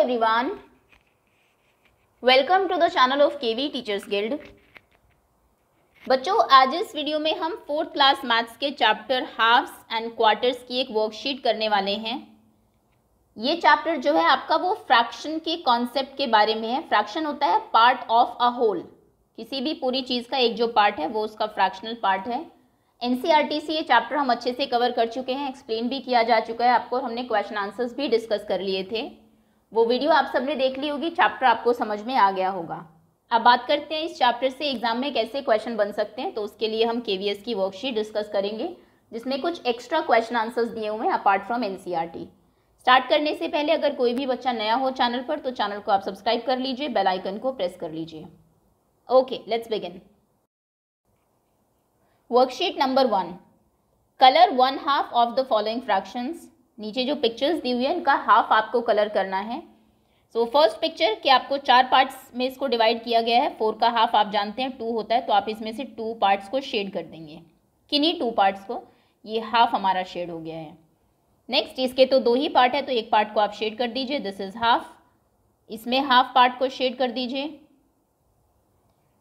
everyone. Welcome to the channel of KV teachers guild बच्चों आज इस वीडियो में हम फोर्थ क्लास मैथ्स के चैप्टर हाफ्स एंड क्वार्टर्स की एक वर्कशीट करने वाले हैं ये चैप्टर जो है आपका वो फ्रैक्शन के कॉन्सेप्ट के बारे में है फ्रैक्शन होता है पार्ट ऑफ अ होल किसी भी पूरी चीज़ का एक जो पार्ट है वो उसका फ्रैक्शनल पार्ट है एन से e ये चैप्टर हम अच्छे से कवर कर चुके हैं एक्सप्लेन भी किया जा चुका है आपको हमने क्वेश्चन आंसर्स भी डिस्कस कर लिए थे वो वीडियो आप सबने देख ली होगी चैप्टर आपको समझ में आ गया होगा अब बात करते हैं इस चैप्टर से एग्जाम में कैसे क्वेश्चन बन सकते हैं तो उसके लिए हम के की वर्कशीट डिस्कस करेंगे जिसमें कुछ एक्स्ट्रा क्वेश्चन आंसर्स दिए हुए हैं अपार्ट फ्रॉम एन स्टार्ट करने से पहले अगर कोई भी बच्चा नया हो चैनल पर तो चैनल को आप सब्सक्राइब कर लीजिए बेल आइकन को प्रेस कर लीजिए okay let's begin worksheet number one colour one half of the following fractions नीचे जो पिक्चर्स दी हुई है इनका हाफ आपको कलर करना है सो फर्स्ट पिक्चर कि आपको चार पार्ट्स में इसको डिवाइड किया गया है फोर का हाफ आप जानते हैं टू होता है तो आप इसमें से टू पार्ट्स को शेड कर देंगे किन्हीं टू पार्ट्स को ये हाफ हमारा शेड हो गया है नेक्स्ट इसके तो दो ही पार्ट है तो एक पार्ट को आप शेड कर दीजिए दिस इज़ हाफ इसमें हाफ पार्ट को शेड कर दीजिए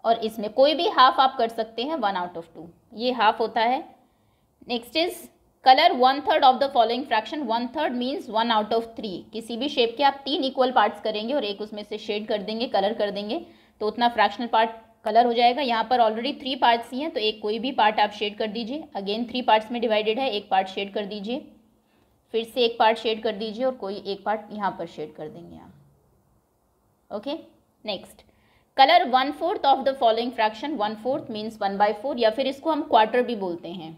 और इसमें कोई भी हाफ आप कर सकते हैं वन आउट ऑफ टू ये हाफ होता है next is colour one third of the following fraction one third means one out of three किसी भी शेप के आप तीन इक्वल पार्ट्स करेंगे और एक उसमें से शेड कर देंगे कलर कर देंगे तो उतना फ्रैक्शनल पार्ट कलर हो जाएगा यहाँ पर ऑलरेडी थ्री पार्ट्स ही हैं तो एक कोई भी पार्ट आप शेड कर दीजिए अगेन थ्री पार्ट्स में डिवाइडेड है एक पार्ट शेड कर दीजिए फिर से एक पार्ट शेड कर दीजिए और कोई एक पार्ट यहाँ पर शेड कर देंगे आप okay next colour one fourth of the following fraction one fourth means one by four या फिर इसको हम क्वार्टर भी बोलते हैं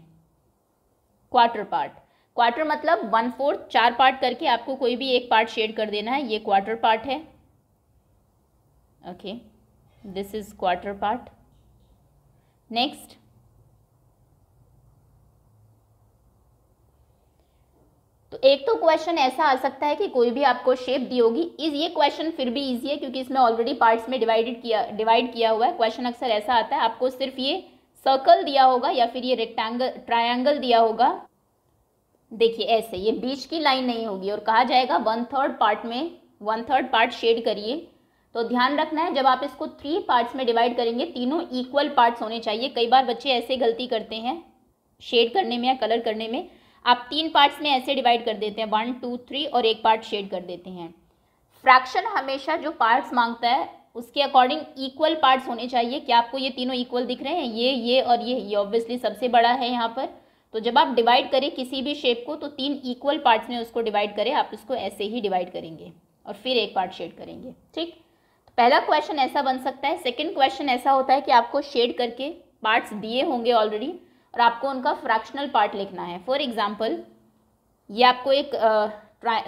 क्वार्टर पार्ट क्वार्टर मतलब वन फोर्थ चार पार्ट करके आपको कोई भी एक पार्ट शेड कर देना है ये क्वार्टर पार्ट है okay this is quarter part next तो एक तो क्वेश्चन ऐसा आ सकता है कि कोई भी आपको शेप दी होगी इज ये क्वेश्चन फिर भी इजी है क्योंकि इसमें ऑलरेडी पार्ट्स में डिवाइडेड किया डिवाइड किया हुआ है क्वेश्चन अक्सर ऐसा आता है आपको सिर्फ ये सर्कल दिया होगा या फिर ये रेक्टेंगल ट्रायंगल दिया होगा देखिए ऐसे ये बीच की लाइन नहीं होगी और कहा जाएगा वन थर्ड पार्ट में वन थर्ड पार्ट शेड करिए तो ध्यान रखना है जब आप इसको थ्री पार्ट्स में डिवाइड करेंगे तीनों इक्वल पार्ट्स होने चाहिए कई बार बच्चे ऐसे गलती करते हैं शेड करने में या कलर करने में आप तीन पार्ट्स में ऐसे डिवाइड कर देते हैं वन टू थ्री और एक पार्ट शेड कर देते हैं फ्रैक्शन हमेशा जो पार्ट्स मांगता है उसके अकॉर्डिंग इक्वल पार्ट्स होने चाहिए क्या आपको ये तीनों इक्वल दिख रहे हैं ये ये और ये ये ऑब्वियसली सबसे बड़ा है यहाँ पर तो जब आप डिवाइड करें किसी भी शेप को तो तीन इक्वल पार्ट्स में उसको डिवाइड करें आप इसको ऐसे ही डिवाइड करेंगे और फिर एक पार्ट शेड करेंगे ठीक तो पहला क्वेश्चन ऐसा बन सकता है सेकेंड क्वेश्चन ऐसा होता है कि आपको शेड करके पार्ट्स दिए होंगे ऑलरेडी और आपको उनका फ्रैक्शनल पार्ट लिखना है फॉर एग्जाम्पल ये आपको एक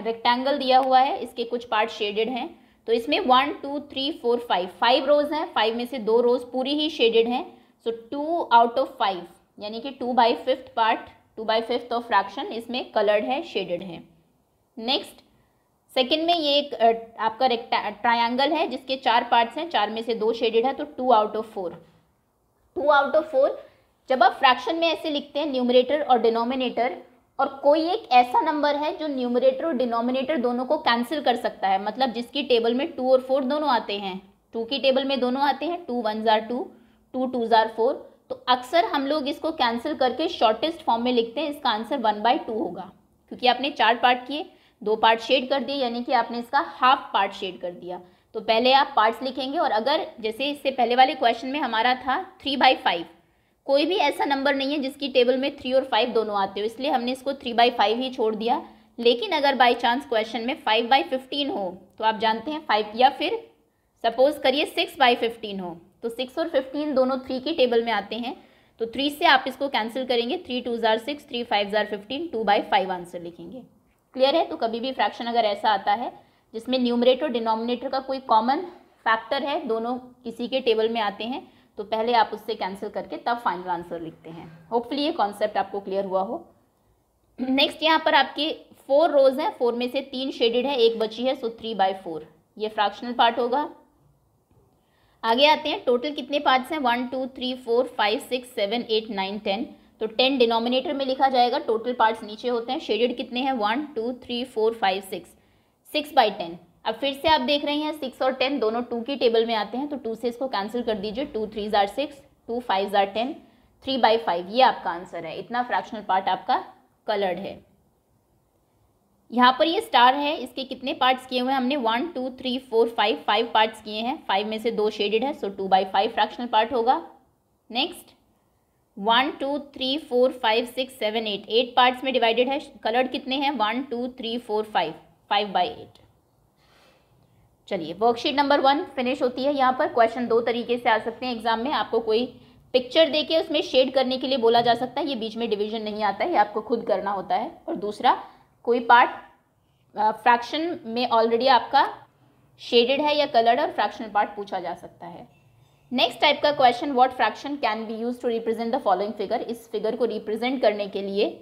रेक्टेंगल दिया हुआ है इसके कुछ पार्ट शेडेड हैं तो इसमें one two three four five five rows हैं फाइव में से दो रोज पूरी ही शेडेड हैं so two out of five यानी कि two by fifth part two by fifth of fraction इसमें कलर्ड है शेडेड है नेक्स्ट सेकेंड में ये एक आपका ट्राइंगल है जिसके चार पार्ट्स हैं चार में से दो शेडेड है तो two out of four two out of four जब आप फ्रैक्शन में ऐसे लिखते हैं न्यूमरेटर और डिनोमिनेटर और कोई एक ऐसा नंबर है जो न्यूमरेटर और डिनोमिनेटर दोनों को कैंसिल कर सकता है मतलब जिसकी टेबल में टू और फोर दोनों आते हैं टू की टेबल में दोनों आते हैं टू वन ज़ार टू टू टू ज़ार फोर तो अक्सर हम लोग इसको कैंसिल करके शॉर्टेस्ट फॉर्म में लिखते हैं इसका आंसर वन बाई टू होगा क्योंकि आपने चार पार्ट किए दो पार्ट शेड कर दिए यानी कि आपने इसका हाफ पार्ट शेड कर दिया तो पहले आप पार्ट्स लिखेंगे और अगर जैसे इससे पहले वाले क्वेश्चन में हमारा था थ्री बाई फाइव कोई भी ऐसा नंबर नहीं है जिसकी टेबल में थ्री और फाइव दोनों आते हो इसलिए हमने इसको थ्री बाई फाइव ही छोड़ दिया लेकिन अगर बाई चांस क्वेश्चन में फाइव बाई फिफ्टीन हो तो आप जानते हैं फाइव या फिर सपोज करिए सिक्स बाई फिफ्टीन हो तो सिक्स और फिफ्टीन दोनों थ्री की टेबल में आते हैं तो थ्री से आप इसको कैंसिल करेंगे थ्री टू ज़ार सिक्स थ्री फाइव ज़ार fifteen two by five answer लिखेंगे क्लियर है तो कभी भी फ्रैक्शन अगर ऐसा आता है जिसमें न्यूमरेटर डिनोमिनेटर का कोई कॉमन फैक्टर है दोनों किसी के टेबल में आते हैं तो पहले आप उससे कैंसिल करके तब फाइनल आंसर लिखते हैं होपफुली ये कॉन्सेप्ट आपको क्लियर हुआ हो नेक्स्ट यहाँ पर आपके फोर रोज हैं फोर में से तीन शेडेड है एक बची है सो थ्री बाई फोर ये फ्रैक्शनल पार्ट होगा आगे आते हैं टोटल कितने पार्ट्स हैं one two three four five six seven eight nine ten तो टेन डिनोमिनेटर में लिखा जाएगा टोटल पार्ट्स नीचे होते हैं शेडेड कितने हैं one two three four five six six by ten अब फिर से आप देख रहे हैं सिक्स और टेन दोनों टू की टेबल में आते हैं तो टू से इसको कैंसिल कर दीजिए टू थ्री ज़ार सिक्स टू फाइव ज़ार टेन थ्री बाई फाइव ये आपका आंसर है इतना फ्रैक्शनल पार्ट आपका कलर्ड है यहाँ पर ये स्टार है इसके कितने पार्ट्स किए हुए हैं हमने one two three four five five parts किए हैं फाइव में से दो शेडेड है so two by five fractional part होगा next one two three four five six seven eight eight parts में डिवाइडेड है कलर्ड कितने हैं one two three four five five by eight चलिए वर्कशीट नंबर वन फिनिश होती है यहाँ पर क्वेश्चन दो तरीके से आ सकते हैं एग्जाम में आपको कोई पिक्चर देके उसमें शेड करने के लिए बोला जा सकता है ये बीच में डिवीजन नहीं आता है ये आपको खुद करना होता है और दूसरा कोई पार्ट फ्रैक्शन में ऑलरेडी आपका शेडेड है या कलर्ड और फ्रैक्शनल पार्ट पूछा जा सकता है नेक्स्ट टाइप का question what fraction can be use to represent the following figure इस फिगर को रिप्रेजेंट करने के लिए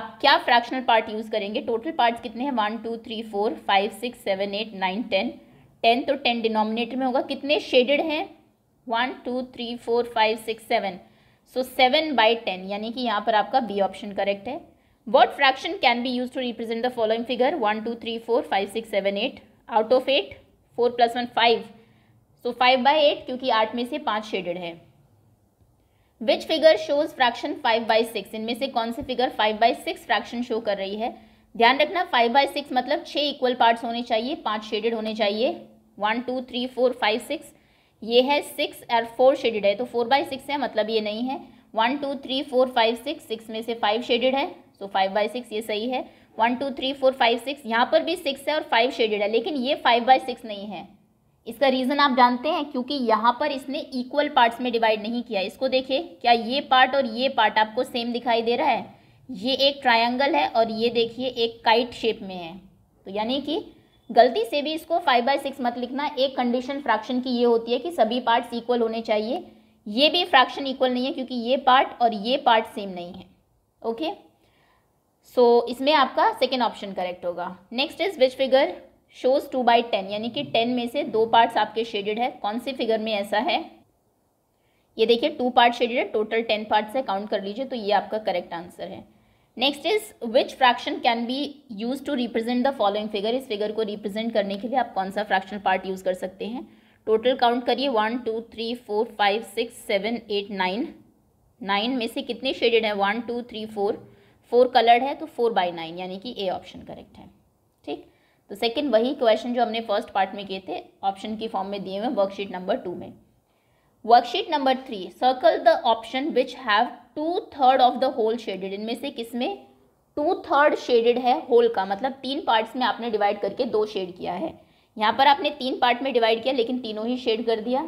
आप क्या फ्रैक्शनल पार्ट यूज़ करेंगे टोटल पार्ट्स कितने हैं one two three four five six seven eight nine ten ten तो टेन डिनोमिनेटर में होगा कितने शेडेड हैं one two three four five six seven so seven by ten यानी कि यहाँ पर आपका बी ऑप्शन करेक्ट है word fraction can be use to represent the following figure one two three four five six seven eight out of eight four plus one five so five by eight क्योंकि आठ में से पाँच shaded है which figure shows fraction five by six इनमें से कौन सी figure five by six fraction show कर रही है ध्यान रखना फाइव बाई सिक्स मतलब छः इक्वल पार्ट्स होने चाहिए पांच शेडेड होने चाहिए one two three four five six ये है सिक्स और फोर शेडेड है तो फोर बाई सिक्स है मतलब ये नहीं है one two three four five six six में से फाइव शेडेड है सो तो फाइव बाई सिक्स ये सही है one two three four five six यहाँ पर भी सिक्स है और फाइव शेडेड है लेकिन ये फाइव बाई सिक्स नहीं है इसका रीज़न आप जानते हैं क्योंकि यहाँ पर इसने इक्वल पार्ट्स में डिवाइड नहीं किया इसको देखिए क्या ये पार्ट और ये पार्ट आपको सेम दिखाई दे रहा है ये एक ट्रायंगल है और ये देखिए एक काइट शेप में है तो यानी कि गलती से भी इसको फाइव बाई सिक्स मत लिखना एक कंडीशन फ्रैक्शन की ये होती है कि सभी पार्ट्स इक्वल होने चाहिए ये भी फ्रैक्शन इक्वल नहीं है क्योंकि ये पार्ट और ये पार्ट सेम नहीं है ओके सो so, इसमें आपका सेकेंड ऑप्शन करेक्ट होगा next is which figure shows two by ten यानी कि टेन में से दो पार्ट्स आपके शेडेड है कौन सी फिगर में ऐसा है ये देखिए टू पार्ट शेडेड है टोटल टेन पार्ट्स है काउंट कर लीजिए तो ये आपका करेक्ट आंसर है next is which fraction can be use to represent the following figure इस फिगर को रिप्रेजेंट करने के लिए आप कौन सा फ्रैक्शन पार्ट यूज कर सकते हैं टोटल काउंट करिए one two three four five six seven eight nine nine में से कितने शेडेड हैं one two three four four coloured है तो फोर बाई नाइन यानी कि ए ऑप्शन करेक्ट है ठीक तो सेकेंड वही क्वेश्चन जो हमने फर्स्ट पार्ट में किए थे ऑप्शन की फॉर्म में दिए हुए वर्कशीट नंबर टू में worksheet number three circle the option which have two third of the whole shaded इनमें से किसमें टू थर्ड शेडेड है होल का मतलब तीन पार्ट्स में आपने डिवाइड करके दो शेड किया है यहाँ पर आपने तीन पार्ट में डिवाइड किया लेकिन तीनों ही शेड कर दिया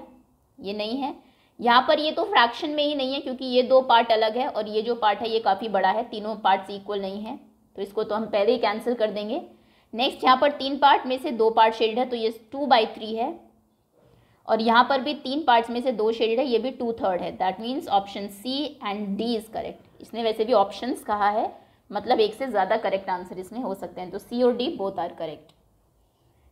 ये नहीं है यहाँ पर ये तो फ्रैक्शन में ही नहीं है क्योंकि ये दो पार्ट अलग है और ये जो पार्ट है ये काफ़ी बड़ा है तीनों पार्ट्स इक्वल नहीं है तो इसको तो हम पहले ही कैंसिल कर देंगे नेक्स्ट यहाँ पर तीन पार्ट में से दो पार्ट शेड है तो ये टू बाई थ्री है और यहाँ पर भी तीन पार्ट्स में से दो शेडेड है ये भी टू थर्ड है that means option C and D is correct इसने वैसे भी ऑप्शन कहा है मतलब एक से ज़्यादा करेक्ट आंसर इसमें हो सकते हैं तो सी और D both are correct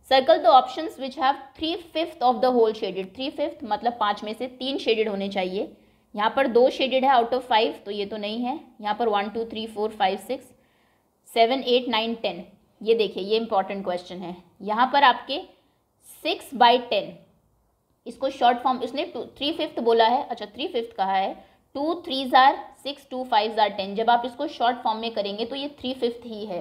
circle the option which have three fifth of the whole shaded three fifth मतलब पाँच में से तीन शेडेड होने चाहिए यहाँ पर दो शेडेड है आउट ऑफ फाइव तो ये तो नहीं है यहाँ पर one two three four five six seven eight nine ten ये देखिए ये इंपॉर्टेंट क्वेश्चन है यहाँ पर आपके सिक्स बाई टेन इसको शॉर्ट फॉर्म उसने टू थ्री फिफ्थ बोला है अच्छा थ्री फिफ्थ कहा है टू थ्री ज़ार सिक्स टू फाइव ज़ार टेन जब आप इसको शॉर्ट फॉर्म में करेंगे तो ये थ्री फिफ्थ ही है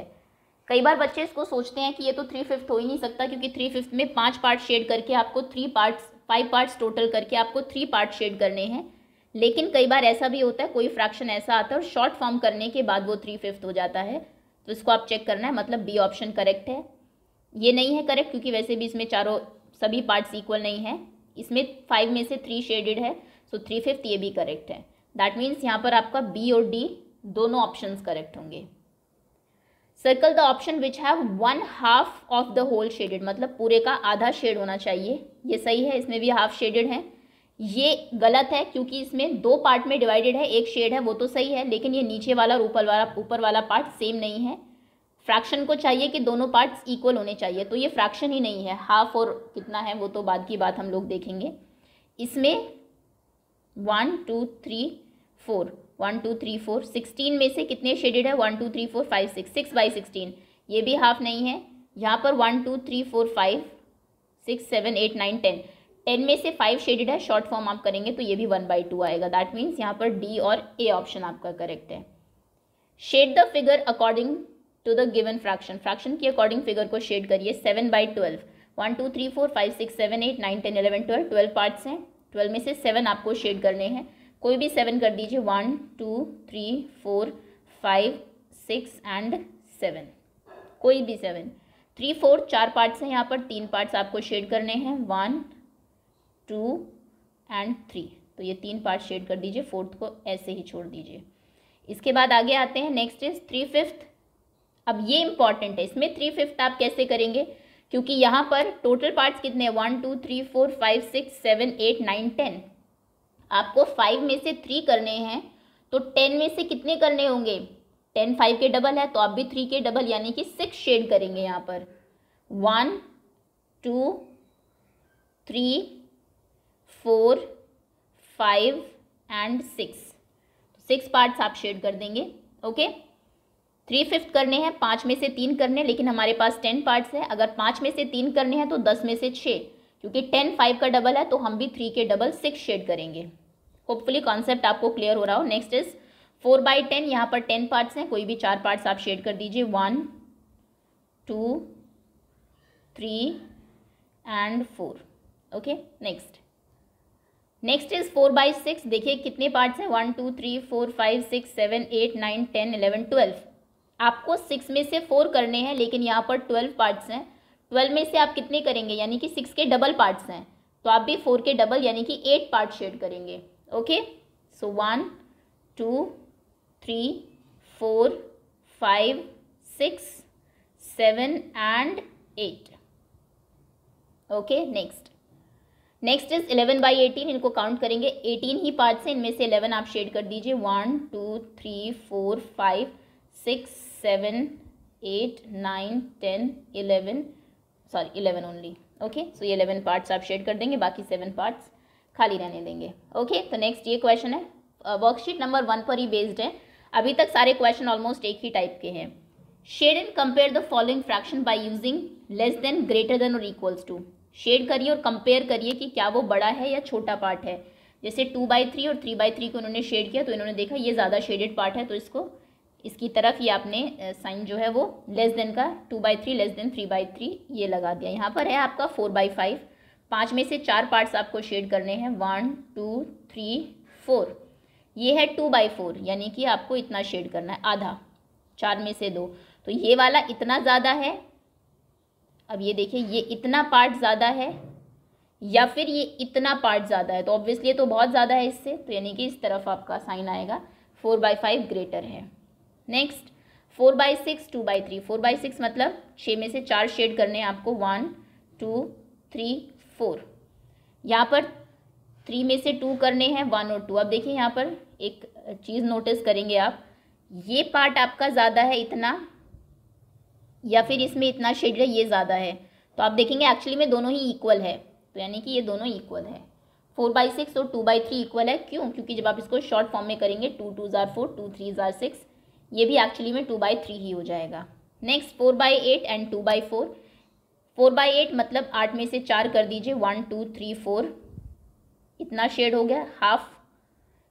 कई बार बच्चे इसको सोचते हैं कि ये तो थ्री फिफ्थ हो ही नहीं सकता क्योंकि थ्री फिफ्थ में पाँच पार्ट शेड करके आपको three parts five parts total करके आपको थ्री पार्ट शेड करने हैं लेकिन कई बार ऐसा भी होता है कोई फ्रैक्शन ऐसा आता है और शॉर्ट फॉर्म करने के बाद वो थ्री फिफ्थ हो जाता है तो इसको आप चेक करना है मतलब बी ऑप्शन करेक्ट है ये नहीं है करेक्ट क्योंकि वैसे भी इसमें चारों सभी पार्ट्स इक्वल नहीं है इसमें फाइव में से थ्री शेडेड है सो थ्री फिफ्थ ये भी करेक्ट है दैट मीन्स यहाँ पर आपका बी और डी दोनों ऑप्शन करेक्ट होंगे circle the option which have one half of the whole shaded मतलब पूरे का आधा शेड होना चाहिए ये सही है इसमें भी हाफ शेडेड है ये गलत है क्योंकि इसमें दो पार्ट में डिवाइडेड है एक शेड है वो तो सही है लेकिन ये नीचे वाला और ऊपर वाला ऊपर वाला पार्ट सेम नहीं है फ्रैक्शन को चाहिए कि दोनों पार्ट्स इक्वल होने चाहिए तो ये फ्रैक्शन ही नहीं है हाफ और कितना है वो तो बाद की बात हम लोग देखेंगे इसमें one two three four one two three four sixteen में से कितने शेडेड है one two three four five six six by sixteen ये भी हाफ नहीं है यहाँ पर one two three four five six seven eight nine ten ten में से फाइव शेडेड है शॉर्ट फॉर्म आप करेंगे तो ये भी वन बाई टू आएगा दैट मीन्स यहाँ पर डी और ए ऑप्शन आपका करेक्ट है shade the figure according to the given fraction fraction के अकॉर्डिंग फिगर को शेड करिए seven by twelve one two three four five six seven eight nine ten eleven twelve twelve parts हैं twelve में से seven आपको shade करने हैं कोई भी सेवन कर दीजिए one two three four five six and seven कोई भी सेवन थ्री फोर चार पार्ट्स हैं यहाँ पर तीन पार्ट्स आपको शेड करने हैं वन टू एंड थ्री तो ये तीन पार्ट शेड कर दीजिए फोर्थ को ऐसे ही छोड़ दीजिए इसके बाद आगे आते हैं नेक्स्ट इज थ्री फिफ्थ अब ये इंपॉर्टेंट है इसमें थ्री फिफ्थ आप कैसे करेंगे क्योंकि यहाँ पर टोटल पार्ट्स कितने हैं one two three four five six seven eight nine ten आपको फाइव में से थ्री करने हैं तो टेन में से कितने करने होंगे टेन फाइव के डबल है तो आप भी थ्री के डबल यानी कि सिक्स शेड करेंगे यहाँ पर one two three four five and six six parts आप शेड कर देंगे ओके okay? थ्री फिफ्थ करने हैं पाँच में से तीन करने लेकिन हमारे पास टेन पार्ट्स हैं अगर पाँच में से तीन करने हैं तो दस में से छः क्योंकि टेन फाइव का डबल है तो हम भी थ्री के डबल सिक्स शेड करेंगे होपफुली कॉन्सेप्ट आपको क्लियर हो रहा हो next is four by ten यहाँ पर टेन पार्ट्स हैं कोई भी चार पार्ट्स आप शेड कर दीजिए one two three and four okay next next is four by six देखिए कितने पार्ट्स हैं one two three four five six seven eight nine ten eleven twelve आपको सिक्स में से फोर करने हैं लेकिन यहाँ पर ट्वेल्व पार्ट्स हैं ट्वेल्व में से आप कितने करेंगे यानी कि सिक्स के डबल पार्ट्स हैं तो आप भी फोर के डबल यानी कि एट पार्ट शेड करेंगे okay so one two three four five six seven and eight okay next next is eleven by eighteen इनको काउंट करेंगे एटीन ही पार्ट्स हैं इनमें से इलेवन आप शेड कर दीजिए one two three four five six seven eight nine ten eleven sorry eleven only okay so ये इलेवन पार्ट्स आप शेड कर देंगे बाकी सेवन पार्ट्स खाली रहने देंगे ओके okay? तो नेक्स्ट ये क्वेश्चन है वर्कशीट नंबर वन पर ही बेस्ड है अभी तक सारे क्वेश्चन ऑलमोस्ट एक ही टाइप के हैं shade and compare the following fraction by using less than greater than और इक्वल्स टू शेड करिए और कंपेयर करिए कि क्या वो बड़ा है या छोटा पार्ट है जैसे टू बाई थ्री और थ्री बाई थ्री को उन्होंने शेड किया तो इन्होंने देखा ये ज़्यादा शेडेड पार्ट है तो इसको इसकी तरफ ये आपने साइन जो है वो लेस देन का two by three less than three by three ये लगा दिया यहाँ पर है आपका फोर बाई फाइव पाँच में से चार पार्ट्स आपको शेड करने हैं वन टू थ्री फोर ये है टू बाई फोर यानी कि आपको इतना शेड करना है आधा चार में से दो तो ये वाला इतना ज़्यादा है अब ये देखिए ये इतना पार्ट ज़्यादा है या फिर ये इतना पार्ट ज़्यादा है तो ऑब्वियसली तो बहुत ज़्यादा है इससे तो यानी कि इस तरफ आपका साइन आएगा फोर बाई फाइव ग्रेटर है next four by six two by three four by six मतलब छः में से चार शेड करने हैं आपको वन टू थ्री फोर यहाँ पर थ्री में से टू करने हैं वन और टू अब देखिए यहाँ पर एक चीज़ नोटिस करेंगे आप ये पार्ट आपका ज़्यादा है इतना या फिर इसमें इतना शेड है ये ज़्यादा है तो आप देखेंगे एक्चुअली में दोनों ही इक्वल है तो यानी कि ये दोनों इक्वल है फोर बाई सिक्स और टू बाई थ्री इक्वल है क्यों क्योंकि जब आप इसको शॉर्ट फॉर्म में करेंगे टू टू ज़ार फोर टू थ्री ज़ार सिक्स ये भी एक्चुअली में टू बाई थ्री ही हो जाएगा next four by eight and two by four four by eight मतलब आठ में से चार कर दीजिए वन टू थ्री फोर इतना शेड हो गया हाफ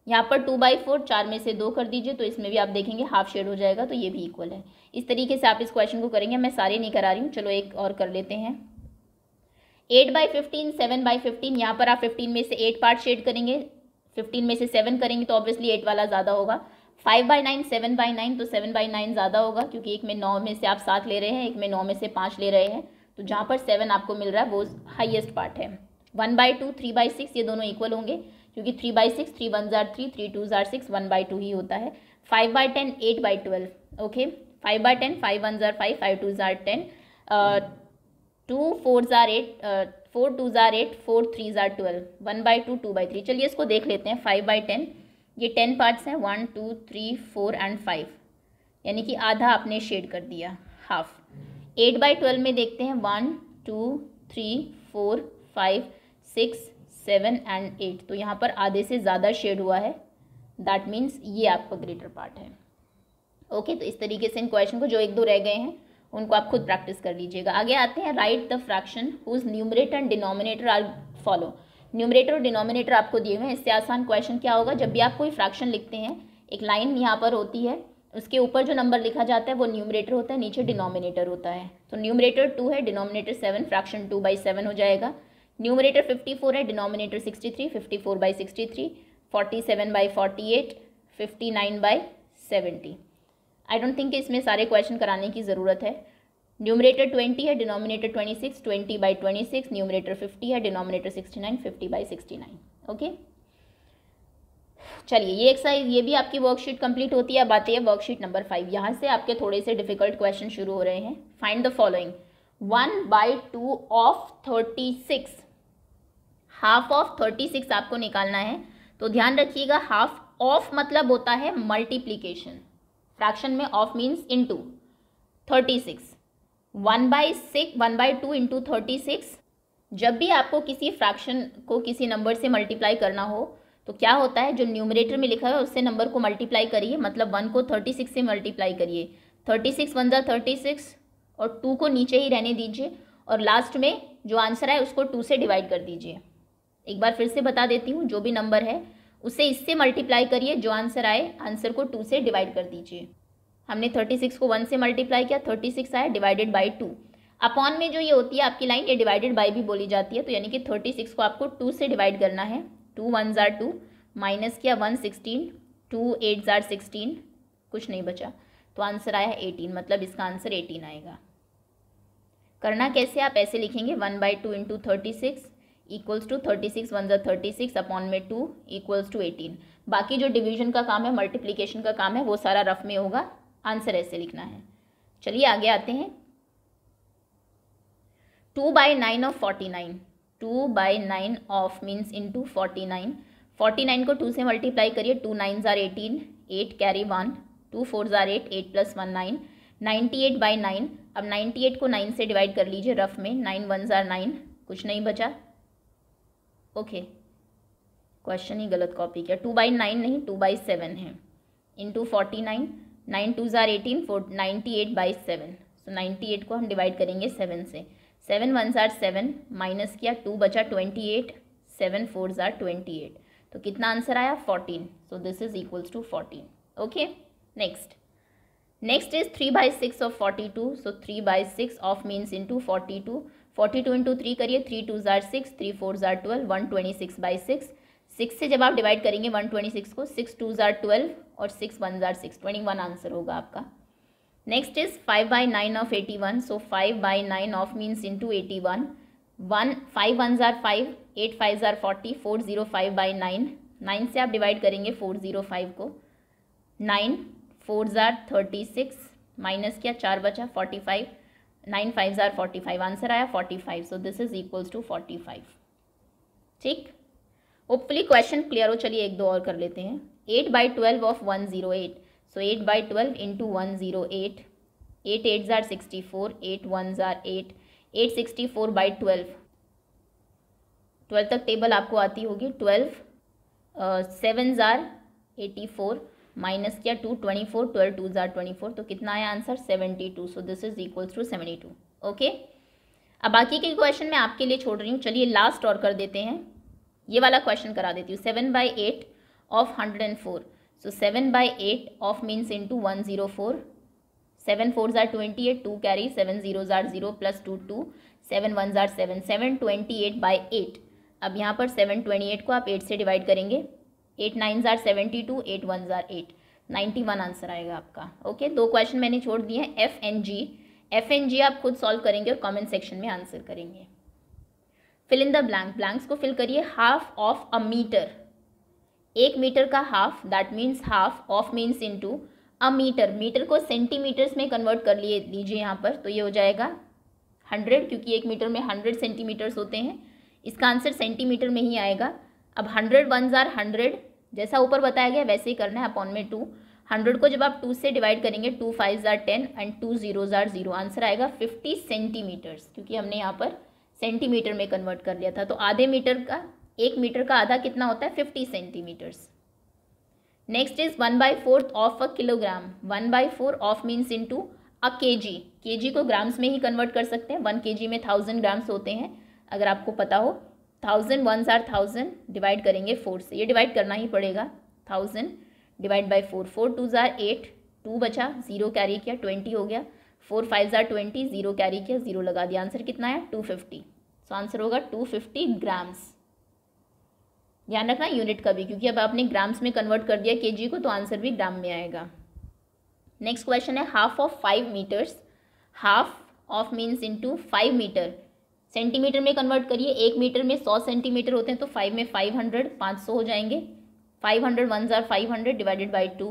यहाँ पर टू बाई फोर चार में से दो कर दीजिए तो इसमें भी आप देखेंगे हाफ शेड हो जाएगा तो ये भी इक्वल है इस तरीके से आप इस क्वेश्चन को करेंगे मैं सारे नहीं करा रही हूँ चलो एक और कर लेते हैं eight by fifteen seven by fifteen यहाँ पर आप फिफ्टीन में से एट पार्ट शेड करेंगे फिफ्टीन में से सेवन करेंगे तो ऑब्वियसली एट वाला ज़्यादा होगा five by nine seven by nine तो सेवन बाई नाइन ज़्यादा होगा क्योंकि एक में नौ में से आप सात ले रहे हैं एक में नौ में से पाँच ले रहे हैं तो जहाँ पर सेवन आपको मिल रहा है वो हाइएस्ट पार्ट है one by two three by six ये दोनों इक्वल होंगे क्योंकि three by six three one ज़ार थ्री थ्री टू ज़ार सिक्स वन बाई टू ही होता है five by ten eight by twelve okay five by ten five one ज़ार फाइव फाइव टू ज़ार टेन टू फोर ज़ार एट फोर टू ज़ार eight four three ज़ार twelve one by two two by three चलिए इसको देख लेते हैं फाइव बाई टेन ये टेन पार्ट्स हैं one two three four and five यानी कि आधा आपने शेड कर दिया हाफ एट बाई ट्वेल्व में देखते हैं one two three four five six seven and eight तो यहाँ पर आधे से ज़्यादा शेड हुआ है दैट मीन्स ये आपका ग्रेटर पार्ट है ओके okay, तो इस तरीके से इन क्वेश्चन को जो एक दो रह गए हैं उनको आप खुद प्रैक्टिस कर लीजिएगा आगे आते हैं write the fraction whose numerator and denominator are follow numerator और डिनोमिनेटर आपको दिए हुए हैं इससे आसान क्वेश्चन क्या होगा जब भी आप कोई फ्रैक्शन लिखते हैं एक लाइन यहाँ पर होती है उसके ऊपर जो नंबर लिखा जाता है वो न्यूमरेटर होता है नीचे डिनोमिनेटर होता है तो न्यूमरेटर टू है denominator seven fraction two by seven हो जाएगा न्यूमरेटर फिफ्टी फोर है denominator sixty three fifty four by sixty three forty seven by forty eight fifty nine by seventy I don't think इसमें सारे question कराने की ज़रूरत है न्यूमरेटर ट्वेंटी है denominator twenty six twenty by twenty six numerator fifty है denominator sixty nine fifty by sixty nine okay चलिए ये एक्सरसाइज ये भी आपकी वर्कशीट कंप्लीट होती है अब आती है वर्कशीट नंबर फाइव यहाँ से आपके थोड़े से डिफिकल्ट क्वेश्चन शुरू हो रहे हैं find the following one by two of thirty six half of thirty six आपको निकालना है तो ध्यान रखिएगा हाफ ऑफ मतलब होता है मल्टीप्लीकेशन फ्रैक्शन में of means to thirty six one by six one by two into thirty six जब भी आपको किसी फ्रैक्शन को किसी नंबर से मल्टीप्लाई करना हो तो क्या होता है जो न्यूमरेटर में लिखा है उससे नंबर को मल्टीप्लाई करिए मतलब वन को थर्टी सिक्स से मल्टीप्लाई करिए थर्टी सिक्स वन ज़ा थर्टी सिक्स और टू को नीचे ही रहने दीजिए और लास्ट में जो आंसर है उसको टू से डिवाइड कर दीजिए एक बार फिर से बता देती हूँ जो भी नंबर है उसे इससे मल्टीप्लाई करिए जो आंसर आए आंसर को टू से डिवाइड कर दीजिए हमने थर्टी सिक्स को वन से मल्टीप्लाई किया थर्टी सिक्स आया डिवाइडेड बाई टू अपॉन में जो ये होती है आपकी लाइन ये डिवाइडेड बाई भी बोली जाती है तो यानी कि थर्टी सिक्स को आपको टू से डिवाइड करना है टू वन ज़ार टू माइनस किया वन सिक्सटीन टू एट ज़ार सिक्सटीन कुछ नहीं बचा तो आंसर आया एटीन मतलब इसका आंसर एटीन आएगा करना कैसे आप ऐसे लिखेंगे one by two into thirty six equals to thirty six one ज़ार थर्टी सिक्स अपॉन में टू इक्वल्स टू एटीन बाकी जो डिवीजन का काम है मल्टीप्लीकेशन का काम है वो सारा रफ में होगा आंसर ऐसे लिखना है चलिए आगे आते हैं two by nine of forty nine two by nine of means into forty nine forty nine को टू से मल्टीप्लाई करिए टू नाइन ज़ार eighteen eight carry one two four ज़ार eight eight plus one nine ninety eight by nine अब ninety eight को nine से divide कर लीजिए रफ में नाइन वन ज़ार नाइन कुछ नहीं बचा ओके क्वेश्चन ही गलत कॉपी किया टू बाई नाइन नहीं टू बाई सेवन है into forty nine nine two ज़ार eighteen four ninety eight by seven so ninety eight को हम डिवाइड करेंगे सेवन से सेवन वन ज़ार सेवन माइनस किया टू बचा ट्वेंटी एट सेवन फोर ज़ार ट्वेंटी एट तो कितना आंसर आया fourteen so this is equals to fourteen okay next next is three by six of forty to so three by six of means two forty two forty two into three करिए three two ज़ार six three four ज़ार twelve one twenty six by six six से जब आप divide करेंगे one twenty six को six two ज़ार twelve और सिक्स वन ज़ार सिक्स ट्वेंटी वन आंसर होगा आपका next is five by nine of eighty one so five by nine of means into eighty one one five one ज़ार five eight five ज़ार forty four zero five by nine nine से आप divide करेंगे four zero five को nine four ज़ार thirty six minus किया चार बचा फोर्टी फाइव नाइन फाइव ज़ार फोर्टी फाइव आंसर आया forty five so this is equals to forty five ठीक होपफुली क्वेश्चन क्लियर हो चलिए एक दो और कर लेते हैं eight eight by of one zero so eight by twelve into one zero eight eight eight ज़ार सिक्सटी फोर एट वन ज़ार eight eight sixty four by twelve twelve तक टेबल आपको आती होगी ट्वेल्व सेवन जार एटी फोर माइनस किया two twenty four twelve two जार twenty four तो कितना आया answer seventy two so this is equals to seventy two okay अब बाकी के क्वेश्चन मैं आपके लिए छोड़ रही हूँ चलिए लास्ट और कर देते हैं ये वाला क्वेश्चन करा देती हूँ seven by eight of 104 so 7 by 8 of means into 104 7 twenty are 28 2 carry 7 जार are 0 plus 2 2 7 जार are 7 7 28 by 8 अब यहाँ पर एट को आप 8 से डिवाइड करेंगे 8 सेवेंटी टू 72 8 जार एट 8 91 आंसर आएगा आपका ओके okay? दो क्वेश्चन मैंने छोड़ दिए हैं F N G F N G आप खुद सॉल्व करेंगे और कमेंट सेक्शन में आंसर करेंगे fill in the blank blanks को फिल करिए हाफ ऑफ अ मीटर एक मीटर का half that means half of means to a metre metre को सेंटीमीटर्स में कन्वर्ट कर लिए दीजिए यहाँ पर तो ये हो जाएगा हंड्रेड क्योंकि एक मीटर में हंड्रेड सेंटीमीटर्स होते हैं इसका आंसर सेंटीमीटर में ही आएगा अब हंड्रेड वन ज़ार हंड्रेड जैसा ऊपर बताया गया वैसे ही करना है अपॉन में टू हंड्रेड को जब आप टू से डिवाइड करेंगे टू फाइव ज़ार टेन एंड टू ज़ीरो ज़ार ज़ीरो आंसर आएगा फिफ्टी सेंटीमीटर्स क्योंकि हमने यहाँ पर सेंटीमीटर में कन्वर्ट कर लिया था तो आधे मीटर का एक मीटर का आधा कितना होता है fifty centimetres next is one by fourth of a kilogram one by four of means into a K G के जी को ग्राम्स में ही कन्वर्ट कर सकते हैं वन के जी में थाउजेंड ग्राम्स होते हैं अगर आपको पता हो thousand one are thousand divide करेंगे फोर से ये डिवाइड करना ही पड़ेगा thousand divide by four four two ज़ार एट टू बचा जीरो कैरी किया ट्वेंटी हो गया फोर फाइव ज़ार ट्वेंटी जीरो कैरी किया जीरो लगा दिया आंसर कितना है टू फिफ्टी सो आंसर होगा टू फिफ्टी ग्राम्स ध्यान रखना यूनिट का भी क्योंकि अब आपने ग्राम्स में कन्वर्ट कर दिया के को तो आंसर भी ग्राम में आएगा नेक्स्ट क्वेश्चन है half of five metres half of means into five metre centimetre में कन्वर्ट करिए एक मीटर में सौ सेंटीमीटर होते हैं तो फाइव में फाइव हंड्रेड पाँच सौ हो जाएंगे फाइव हंड्रेड वन ज़ार five hundred divided by two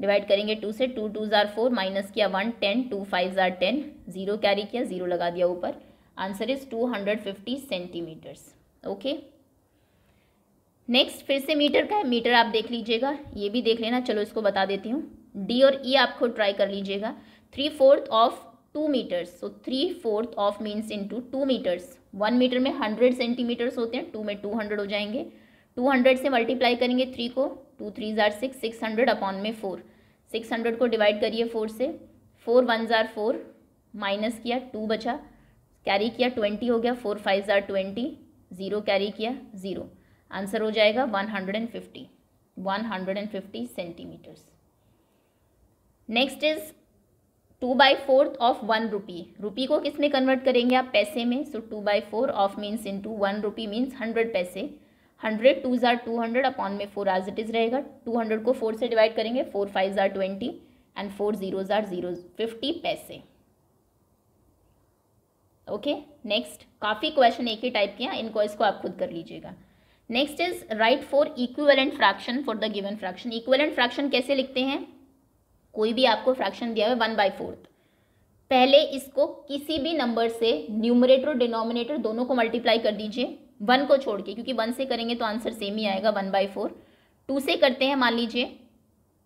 divide करेंगे टू से टू टू ज़ार फोर माइनस किया वन टेन टू फाइव ज़ार टेन ज़ीरो कैरी किया ज़ीरो लगा दिया ऊपर answer is two hundred fifty centimetres okay next फिर से मीटर का है मीटर आप देख लीजिएगा ये भी देख लेना चलो इसको बता देती हूँ डी और ई e आपको ट्राई कर लीजिएगा three fourth of two metres so three fourth of means into two metres one metre में हंड्रेड सेंटीमीटर्स होते हैं टू में टू हंड्रेड हो जाएंगे टू हंड्रेड से मल्टीप्लाई करेंगे थ्री को टू थ्री ज़ार सिक्स सिक्स हंड्रेड अपॉन में फोर सिक्स हंड्रेड को डिवाइड करिए फोर से फोर वन ज़ार फोर माइनस किया टू बचा कैरी किया ट्वेंटी हो गया फोर फाइव ज़ार ट्वेंटी ज़ीरो कैरी किया ज़ीरो आंसर हो जाएगा 150 150 centimetres next is two by fourth of one rupee rupee को किस में कन्वर्ट करेंगे आप पैसे में so two by four of means into one rupee means hundred पैसे हंड्रेड टू ज़ार टू हंड्रेड अपॉन में फोर आज इट इज़ रहेगा टू हंड्रेड को फोर से डिवाइड करेंगे फोर फाइव ज़ार ट्वेंटी एंड फोर ज़ीरो ज़ार ज़ीरो फिफ्टी पैसे ओके नेक्स्ट काफ़ी क्वेश्चन एक ही टाइप के हैं इनको इसको आप खुद कर लीजिएगा next is write for equivalent fraction for the given fraction equivalent fraction कैसे लिखते हैं कोई भी आपको फ्रैक्शन दिया हुआ वन बाई फोर्थ पहले इसको किसी भी नंबर से न्यूमरेटर और डिनोमिनेटर दोनों को मल्टीप्लाई कर दीजिए वन को छोड़ के क्योंकि वन से करेंगे तो आंसर सेम ही आएगा वन बाई फोर टू से करते हैं मान लीजिए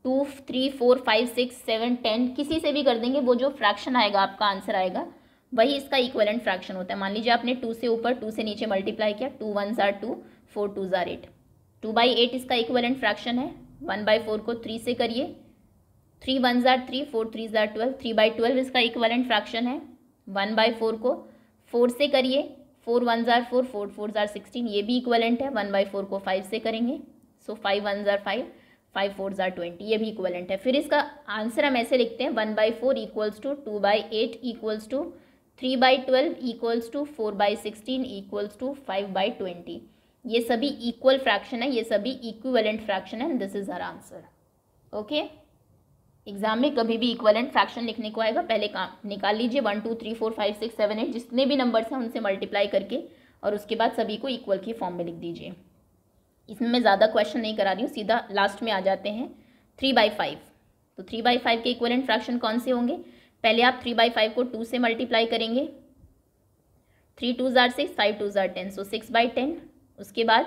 two three four five six seven ten किसी से भी कर देंगे वो जो फ्रैक्शन आएगा आपका आंसर आएगा वही इसका इक्वलेंट फ्रैक्शन होता है मान लीजिए आपने टू से ऊपर टू से नीचे मल्टीप्लाई किया टू वन ज़ार टू फोर टू ज़ार एट टू बाई एट इसका इक्वलेंट फ्रैक्शन है वन बाई फोर को थ्री से करिए थ्री वन ज़ार थ्री फोर थ्री ज़ार ट्वेल्व थ्री बाई ट्वेल्व इसका इक्वलेंट फ्रैक्शन है वन बाई फोर को फोर से करिए फोर वन ज़ार फोर फोर फोर ज़ार सिक्सटीन ये भी इक्वलेंट है वन बाई फोर को फाइव से करेंगे सो फाइव वन ज़ार फाइव फाइव फोर ज़ार ट्वेंटी ये भी इक्वलेंट है फिर इसका आंसर हम ऐसे लिखते हैं one by four equals to two by eight equals to three by twelve equals to four by sixteen equals to five by twenty ये सभी इक्वल फ्रैक्शन है ये सभी इक्विवेलेंट फ्रैक्शन है दिस इज हर आंसर ओके एग्जाम में कभी भी इक्वलेंट फ्रैक्शन लिखने को आएगा पहले काम निकाल लीजिए one two three four five six seven eight जितने भी नंबर्स हैं उनसे मल्टीप्लाई करके और उसके बाद सभी को इक्वल के फॉर्म में लिख दीजिए इसमें मैं ज़्यादा क्वेश्चन नहीं करा रही हूँ सीधा लास्ट में आ जाते हैं थ्री बाई फाइव तो थ्री बाई फाइव के इक्वलेंट फ्रैक्शन कौन से होंगे पहले आप थ्री बाई फाइव को टू से मल्टीप्लाई करेंगे थ्री टू ज़ार सिक्स फाइव टू ज़ार ten so six by ten उसके बाद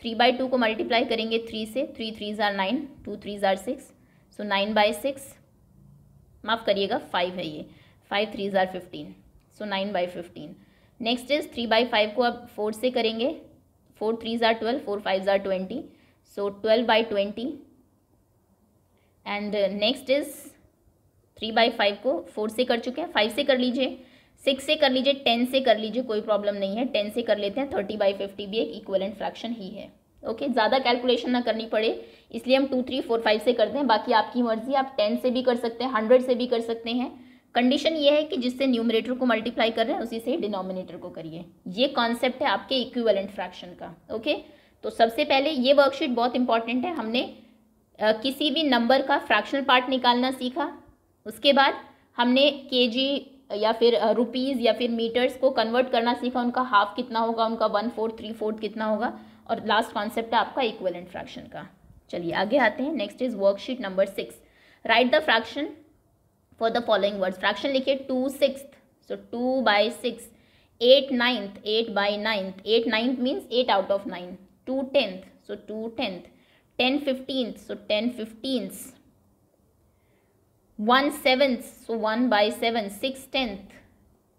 थ्री बाई टू को मल्टीप्लाई करेंगे थ्री से थ्री थ्री ज़ार नाइन टू थ्री ज़ार six so nine by six माफ़ करिएगा फाइव है ये फाइव थ्री ज़ार fifteen so nine by fifteen next is three by five को आप फोर से करेंगे फोर थ्री ज़ार ट्वेल्व फोर फाइव ज़ार twenty so twelve by twenty and next is three by five को फोर से कर चुके हैं फाइव से कर लीजिए सिक्स से कर लीजिए टेन से कर लीजिए कोई प्रॉब्लम नहीं है टेन से कर लेते हैं थर्टी बाई फिफ्टी भी एक इक्वलेंट फ्रैक्शन ही है ओके ज़्यादा कैलकुलेशन ना करनी पड़े इसलिए हम टू थ्री फोर फाइव से करते हैं बाकी आपकी मर्जी आप टेन से भी कर सकते हैं हंड्रेड से भी कर सकते हैं कंडीशन ये है कि जिससे न्यूमरेटर को मल्टीप्लाई कर रहे हैं उसी से डिनोमिनेटर को करिए ये कॉन्सेप्ट है आपके इक्विवेलेंट फ्रैक्शन का ओके तो सबसे पहले ये वर्कशीट बहुत इंपॉर्टेंट है हमने आ, किसी भी नंबर का फ्रैक्शनल पार्ट निकालना सीखा उसके बाद हमने के जी या फिर रुपीज़ या फिर मीटर्स को कन्वर्ट करना सीखा उनका हाफ कितना होगा उनका वन फोर्थ थ्री फोर्थ कितना होगा और लास्ट कॉन्सेप्ट है आपका इक्वलेंट फ्रैक्शन का चलिए आगे आते हैं next is worksheet number six write the fraction for the following words fraction लिखिए two six so two by six eight ninth eight by ninth eight ninth means eight out of nine two tenth so two tenth ten fifteen so ten fifteenth one seventh so one by seven six tenth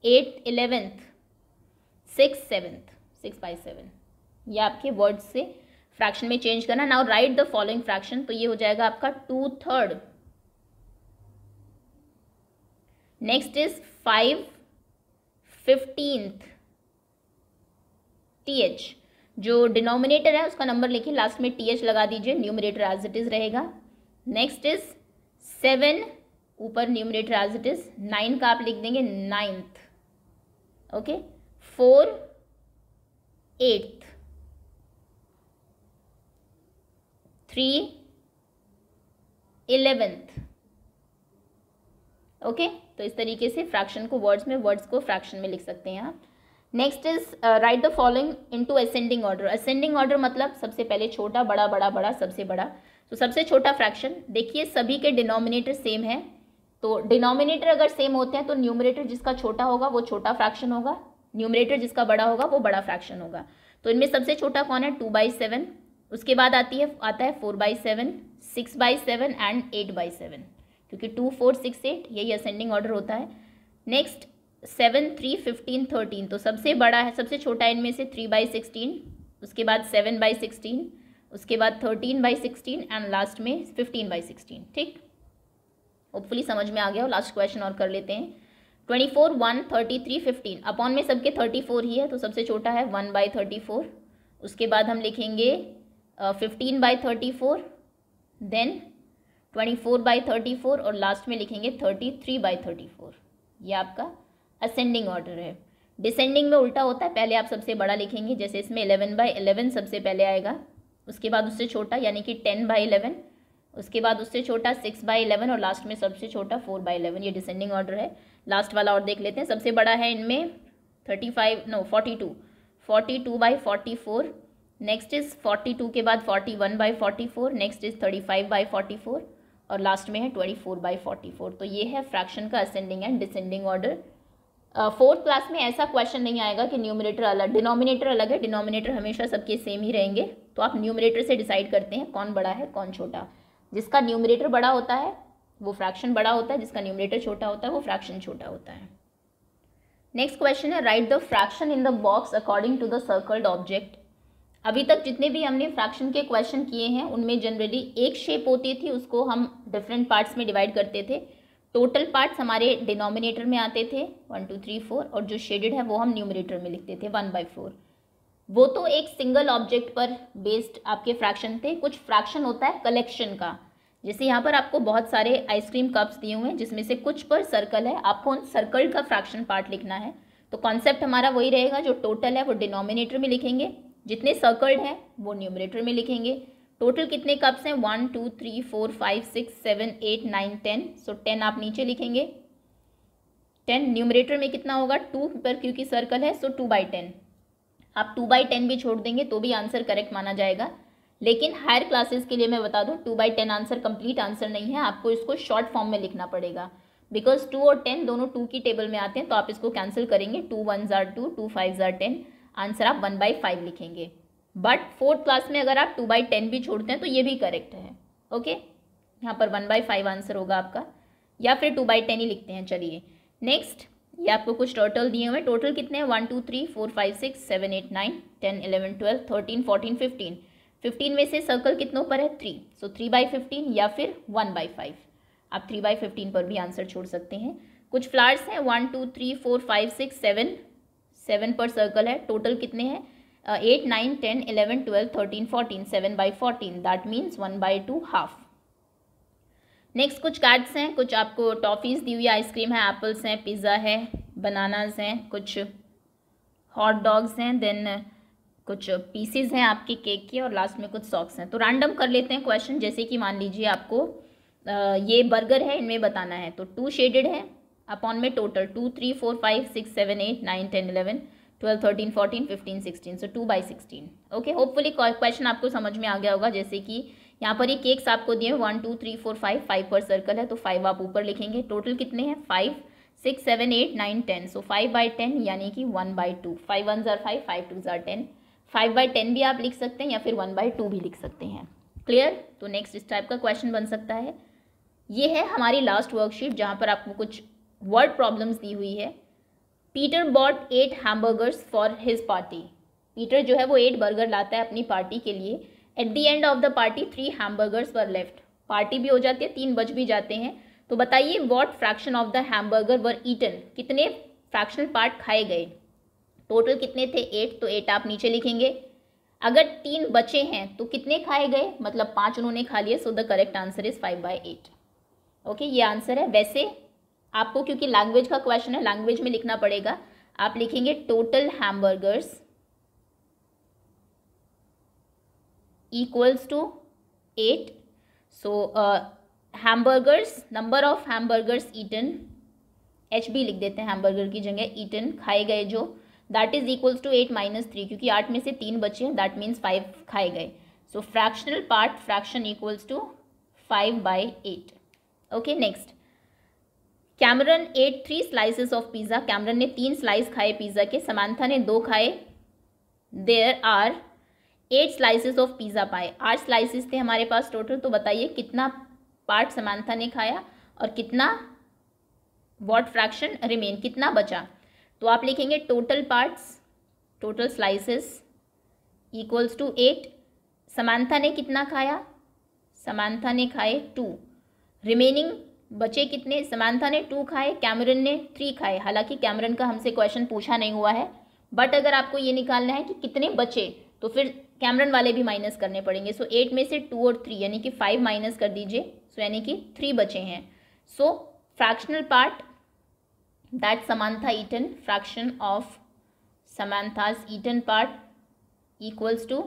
eight eleventh six seventh six by seven ये आपके word से fraction में change करना now right the following fraction तो ये हो जाएगा आपका two third next is five fifteenth T H जो डिनोमिनेटर है उसका नंबर लिखिए लास्ट में टी एच लगा दीजिए न्यूमिनेटर एज इट इज़ रहेगा नेक्स्ट इज सेवन ऊपर numerator as it is nine का आप लिख देंगे ninth okay four eighth three eleventh okay तो इस तरीके से फ्रैक्शन को वर्ड्स में वर्ड्स को फ्रैक्शन में लिख सकते हैं आप next is write the following into ascending order ascending order मतलब सबसे पहले छोटा बड़ा बड़ा बड़ा सबसे बड़ा तो so, सबसे छोटा फ्रैक्शन देखिए सभी के डिनोमिनेटर सेम है तो डिनोमिनेटर अगर सेम होते हैं तो न्यूमरेटर जिसका छोटा होगा वो छोटा फ्रैक्शन होगा न्यूमरेटर जिसका बड़ा होगा वो बड़ा फ्रैक्शन होगा तो इनमें सबसे छोटा कौन है टू बाई सेवन उसके बाद आती है आता है four by seven six by seven and eight by seven क्योंकि टू फोर सिक्स एट यही असेंडिंग ऑर्डर होता है next seven three fifteen thirteen तो सबसे बड़ा है सबसे छोटा इनमें से थ्री बाई सिक्सटीन उसके बाद सेवन बाई सिक्सटीन उसके बाद thirteen by sixteen and last में फिफ्टीन बाई सिक्सटीन ठीक होपफुली समझ में आ गया हो लास्ट क्वेश्चन और कर लेते हैं twenty four one thirty three fifteen upon में सबके थर्टी फोर ही है तो सबसे छोटा है वन बाई थर्टी फोर उसके बाद हम लिखेंगे fifteen by thirty four then twenty four by thirty four और लास्ट में लिखेंगे thirty three by thirty four ये आपका असेंडिंग ऑर्डर है डिसेंडिंग में उल्टा होता है पहले आप सबसे बड़ा लिखेंगे जैसे इसमें इलेवन बाई इलेवन सबसे पहले आएगा उसके बाद उससे छोटा यानी कि टेन बाई इलेवन उसके बाद उससे छोटा सिक्स बाई इलेवन और लास्ट में सबसे छोटा फोर बाई इलेवन ये डिसेंडिंग ऑर्डर है लास्ट वाला और देख लेते हैं सबसे बड़ा है इनमें thirty five no forty two forty two by forty four next is forty two के बाद forty one by forty four next is thirty five by forty four और लास्ट में है twenty four by forty four तो ये है fraction का ascending and descending order fourth class में ऐसा क्वेश्चन नहीं आएगा कि न्यूमिनेटर अलग डिनोमिनेटर अलग है डिनोमिनेटर हमेशा सबके सेम ही रहेंगे तो आप न्यूमिनेटर से डिसाइड करते हैं कौन बड़ा है कौन छोटा जिसका न्यूमरेटर बड़ा होता है वो फ्रैक्शन बड़ा होता है जिसका न्यूमरेटर छोटा होता है वो फ्रैक्शन छोटा होता है नेक्स्ट क्वेश्चन है write the fraction in the box according to the circled object अभी तक जितने भी हमने फ्रैक्शन के क्वेश्चन किए हैं उनमें जनरली एक शेप होती थी उसको हम डिफरेंट पार्ट्स में डिवाइड करते थे टोटल पार्ट्स हमारे डिनोमिनेटर में आते थे वन टू थ्री फोर और जो शेडेड है वो हम न्यूमरेटर में लिखते थे वन बाई फोर वो तो एक सिंगल ऑब्जेक्ट पर बेस्ड आपके फ्रैक्शन थे कुछ फ्रैक्शन होता है कलेक्शन का जैसे यहाँ पर आपको बहुत सारे आइसक्रीम कप्स दिए हुए हैं जिसमें से कुछ पर सर्कल है आपको उन सर्कल का फ्रैक्शन पार्ट लिखना है तो कॉन्सेप्ट हमारा वही रहेगा जो टोटल है वो डिनोमिनेटर में लिखेंगे जितने सर्कल्ड हैं वो न्यूमरेटर में लिखेंगे टोटल कितने कप्स हैं one two three four five six seven eight nine ten so ten आप नीचे लिखेंगे टेन न्यूमरेटर में कितना होगा टू पर क्योंकि सर्कल है सो टू बाई टेन आप टू बाई टेन भी छोड़ देंगे तो भी आंसर करेक्ट माना जाएगा लेकिन हायर क्लासेस के लिए मैं बता दूं two by ten answer complete answer नहीं है आपको इसको शॉर्ट फॉर्म में लिखना पड़ेगा बिकॉज टू और टेन दोनों टू की टेबल में आते हैं तो आप इसको कैंसिल करेंगे टू वन ज़ार टू टू फाइव ज़ार टेन आंसर आप वन बाई फाइव लिखेंगे बट फोर्थ क्लास में अगर आप टू बाई टेन भी छोड़ते हैं तो ये भी करेक्ट है ओके यहाँ पर वन बाई फाइव आंसर होगा आपका या फिर टू बाई टेन ही लिखते हैं चलिए नेक्स्ट ये आपको कुछ टोटल दिए हुए हैं टोटल कितने हैं one two three four five six seven eight nine ten eleven twelve thirteen fourteen fifteen fifteen में से सर्कल कितनों पर है three so three by fifteen या फिर वन बाई फाइव आप थ्री बाई फिफ्टीन पर भी आंसर छोड़ सकते हैं कुछ फ्लावर्स हैं one two three four five six seven seven पर सर्कल है टोटल कितने हैं eight nine ten eleven twelve thirteen fourteen seven by fourteen that means one by two half next कुछ कार्ड्स हैं कुछ आपको टॉफ़ीज़ दी हुई आइसक्रीम है एप्पल्स हैं पिज़्ज़ा है बनानाज हैं कुछ हॉट डॉग्स हैं देन कुछ पीसेज हैं आपके केक के और लास्ट में कुछ सॉक्स हैं तो रैंडम कर लेते हैं क्वेश्चन जैसे कि मान लीजिए आपको ये बर्गर है इनमें बताना है तो टू शेडेड है अपॉन में total two three four five six seven eight nine ten eleven twelve thirteen fourteen fifteen sixteen so two by sixteen okay hopefully question आपको समझ में आ गया होगा जैसे कि यहाँ पर ये केक्स आपको दिए one two three four five five पर सर्कल है तो फाइव आप ऊपर लिखेंगे टोटल कितने हैं five six seven eight nine ten so five by ten यानी कि one by two five one ज़ार फाइव फाइव टू ज़ार टेन फाइव बाई टेन भी आप लिख सकते हैं या फिर वन बाई टू भी लिख सकते हैं क्लियर तो नेक्स्ट इस टाइप का क्वेश्चन बन सकता है ये है हमारी लास्ट वर्कशीट जहाँ पर आपको कुछ वर्ड प्रॉब्लम्स दी हुई है Peter bought eight hamburgers for his party Peter जो है वो एट बर्गर लाता है अपनी पार्टी के लिए ate the end of the party three hamburgers were left party भी हो जाती है तीन बज भी जाते हैं तो बताइए what fraction of the hamburger were eaten कितने फ्रैक्शनल पार्ट खाए गए टोटल कितने थे एट तो एट आप नीचे लिखेंगे अगर तीन बचे हैं तो कितने खाए गए मतलब पांच उन्होंने खा लिए so the correct answer is five by eight okay ये आंसर है वैसे आपको क्योंकि लैंग्वेज का क्वेश्चन है लैंग्वेज में लिखना पड़ेगा आप लिखेंगे total hamburgers equals to 8 so uh, hamburgers number of hamburgers eaten H B लिख देते हैं हैमबर्गर की जगह ईटन खाए गए जो that is equals to eight minus three क्योंकि आठ में से तीन बचे हैं दैट मीन्स फाइव खाए गए so fractional part fraction equals to five by eight okay next Cameron ate three slices of pizza Cameron ने तीन स्लाइस खाए पिज़्ज़ा के समांथा ने दो खाए there are eight slices of pizza पाए आठ स्लाइसेस थे हमारे पास टोटल तो बताइए कितना पार्ट समानता ने खाया और कितना वॉट फ्रैक्शन रिमेन कितना बचा तो आप लिखेंगे total parts total slices equals to eight Samantha ने कितना खाया समानता ने खाए टू रिमेनिंग बचे कितने समानता ने टू खाए कैमरन ने थ्री खाए हालांकि कैमरन का हमसे क्वेश्चन पूछा नहीं हुआ है बट अगर आपको ये निकालना है कि कितने बचे तो फिर कैमरन वाले भी माइनस करने पड़ेंगे सो so, एट में से टू और थ्री यानी कि फाइव माइनस कर दीजिए सो so, यानी कि थ्री बचे हैं so fractional part that Samantha eaten fraction of Samantha's eaten part equals to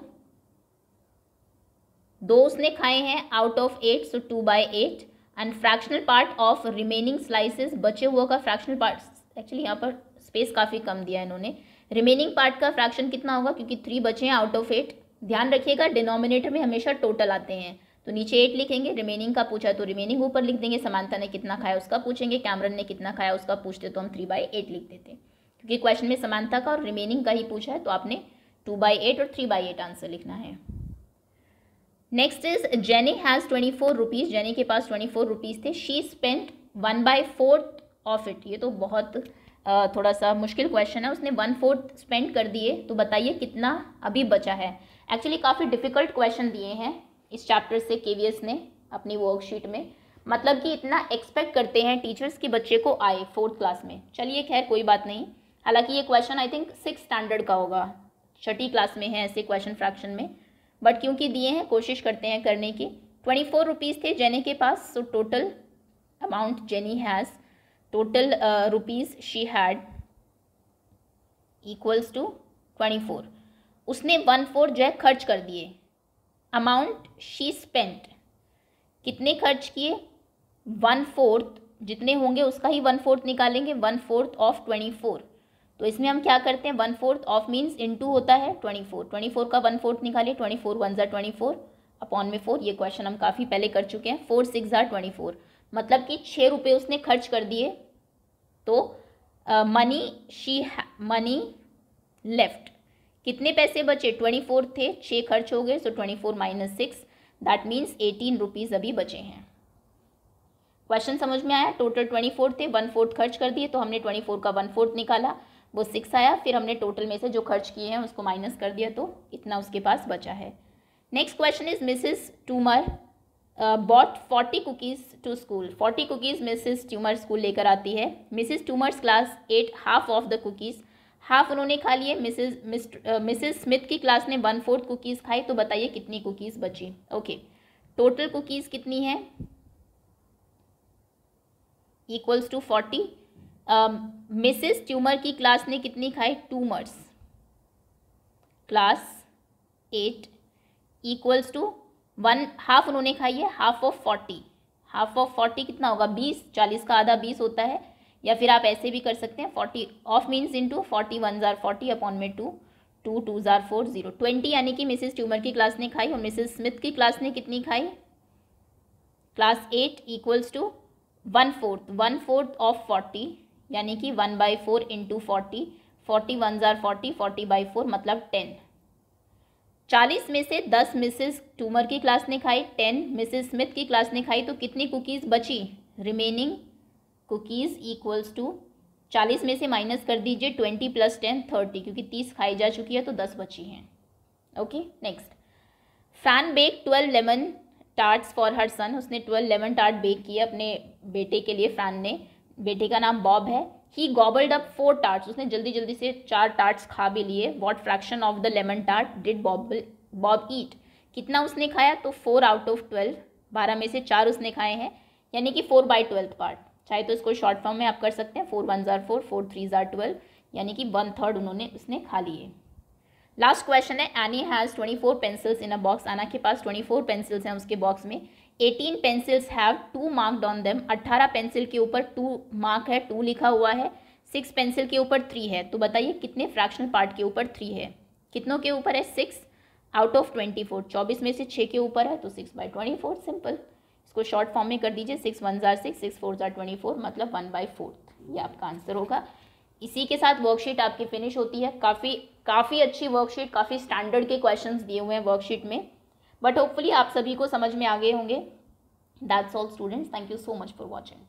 दो उसने खाए हैं out of eight so two by eight and fractional part of remaining slices बचे हुए का फ्रैक्शनल पार्ट एक्चुअली यहाँ पर स्पेस काफ़ी कम दिया है इन्होंने रिमेनिंग पार्ट का फ्रैक्शन कितना होगा क्योंकि थ्री बचे हैं आउट ऑफ एट ध्यान रखिएगा डिनोमिनेटर में हमेशा टोटल आते हैं तो नीचे एट लिखेंगे रिमेनिंग का पूछा तो रिमेनिंग ऊपर लिख देंगे समानता ने कितना खाया उसका पूछेंगे कैमरन ने कितना खाया उसका पूछते तो हम थ्री बाई एट लिख देते क्योंकि क्वेश्चन में समानता का और रिमेनिंग का ही पूछा है तो आपने टू बाई एट और थ्री बाई एट आंसर लिखना है next is Jenny has twenty four rupees Jenny के पास ट्वेंटी फोर रुपीज़ थे she spent one by fourth of it ये तो बहुत थोड़ा सा मुश्किल क्वेश्चन है उसने वन फोर्थ स्पेंड कर दिए तो बताइए कितना अभी बचा है एक्चुअली काफ़ी डिफिकल्ट क्वेश्चन दिए हैं इस चैप्टर से के ने अपनी वर्कशीट में मतलब कि इतना एक्सपेक्ट करते हैं टीचर्स कि बच्चे को आए फोर्थ क्लास में चलिए खैर कोई बात नहीं हालांकि ये question I think six standard का होगा छठी क्लास में है ऐसे क्वेश्चन फ्रैक्शन में बट क्योंकि दिए हैं कोशिश करते हैं करने की ट्वेंटी फोर रुपीज़ थे जेनी के पास so total amount Jenny has total uh, rupees she had equals to twenty four उसने वन फोर जो है खर्च कर दिए अमाउंट शी स्पेंट कितने खर्च किए वन फोर्थ जितने होंगे उसका ही वन फोर्थ निकालेंगे one fourth of twenty four तो इसमें हम क्या करते हैं one fourth of means to होता है ट्वेंटी फोर ट्वेंटी फोर का वन फोर्थ निकालिए ट्वेंटी फोर वन ज़ार ट्वेंटी फोर अपॉन में फोर ये क्वेश्चन हम काफ़ी पहले कर चुके हैं फोर सिक्स ज़ार ट्वेंटी फोर मतलब कि छः रुपये उसने खर्च कर दिए तो मनी शी मनी लेफ्ट कितने पैसे बचे ट्वेंटी फोर थे छः खर्च हो गए so twenty four minus six that means eighteen rupees अभी बचे हैं क्वेश्चन समझ में आया टोटल ट्वेंटी फोर थे वन फोर्थ खर्च कर दिए तो हमने ट्वेंटी फोर का वन फोर्थ निकाला वो सिक्स आया फिर हमने टोटल में से जो खर्च किए हैं उसको माइनस कर दिया तो इतना उसके पास बचा है next question is Mrs Tumer bought forty cookies to school forty cookies Mrs Tumer school लेकर आती है Mrs Tumer's class ate half of the cookies half उन्होंने खा लिए मिसेस मिसिस स्मिथ की क्लास ने वन फोर्थ कुकीज़ खाई तो बताइए कितनी कुकीज़ बची ओके टोटल कुकीज़ कितनी है equals to forty Mrs Tumer की क्लास ने कितनी खाई Tumer's class ate equals to one half उन्होंने खाई है half of forty half of forty कितना होगा बीस चालीस का आधा बीस होता है या फिर आप ऐसे भी कर सकते हैं forty of means into forty one ज़ार फोर्टी अपॉन में टू टू टू ज़ार फोर ज़ीरो ट्वेंटी यानी कि मिसेस ट्यूमर की क्लास ने खाई और मिसेस स्मिथ की क्लास ने कितनी खाई class ate equals to one fourth one fourth of forty यानी कि one by four into forty forty one ज़ार फोर्टी फोर्टी बाई फोर मतलब टेन चालीस में से दस मिसेस टूमर की क्लास ने खाई टेन मिसेस स्मिथ की क्लास ने खाई तो कितनी कुकीज़ बची रिमेनिंग कुकीज़ इक्वल्स टू चालीस में से माइनस कर दीजिए ट्वेंटी प्लस टेन थर्टी क्योंकि तीस खाई जा चुकी है तो दस बची हैं okay next Fan bake twelve lemon tarts for her son उसने ट्वेल्व लेमन टार्ट बेक किए अपने बेटे के लिए फैन ने बेटे का नाम बॉब है he gobbled up four tarts उसने जल्दी जल्दी से चार टार्ट्स खा भी लिए what fraction of the lemon tart did bobble Bob eat कितना उसने खाया तो फोर आउट ऑफ ट्वेल्व बारह में से चार उसने खाए हैं यानी कि फोर बाई ट्वेल्थ पार्ट चाहे तो इसको शॉर्ट फॉर्म में आप कर सकते हैं फोर वन ज़ार फोर फोर थ्री ज़ार ट्वेल्व यानी कि वन थर्ड उन्होंने उसने खा लिए लास्ट क्वेश्चन है Annie has twenty four pencils in a box Anna के पास ट्वेंटी फोर पेंसिल्स हैं उसके बॉक्स में 18 pencils have to mark on them 18 pencil के ऊपर टू मार्क है टू लिखा हुआ है सिक्स पेंसिल के ऊपर थ्री है तो बताइए कितने फ्रैक्शनल पार्ट के ऊपर थ्री है कितनों के ऊपर है six out of twenty four चौबीस में से छः के ऊपर है तो six by twenty four simple इसको शॉर्ट फॉर्म में कर दीजिए सिक्स वन ज़ार सिक्स सिक्स फोर ज़ार ट्वेंटी फोर मतलब वन बाई फोर्थ ये आपका आंसर होगा इसी के साथ वर्कशीट आपकी फिनिश होती है काफ़ी काफ़ी अच्छी वर्कशीट काफ़ी स्टैंडर्ड के क्वेश्चन दिए हुए हैं वर्कशीट में बट होपफुली आप सभी को समझ में आ गए होंगे that's all students thank you so much for watching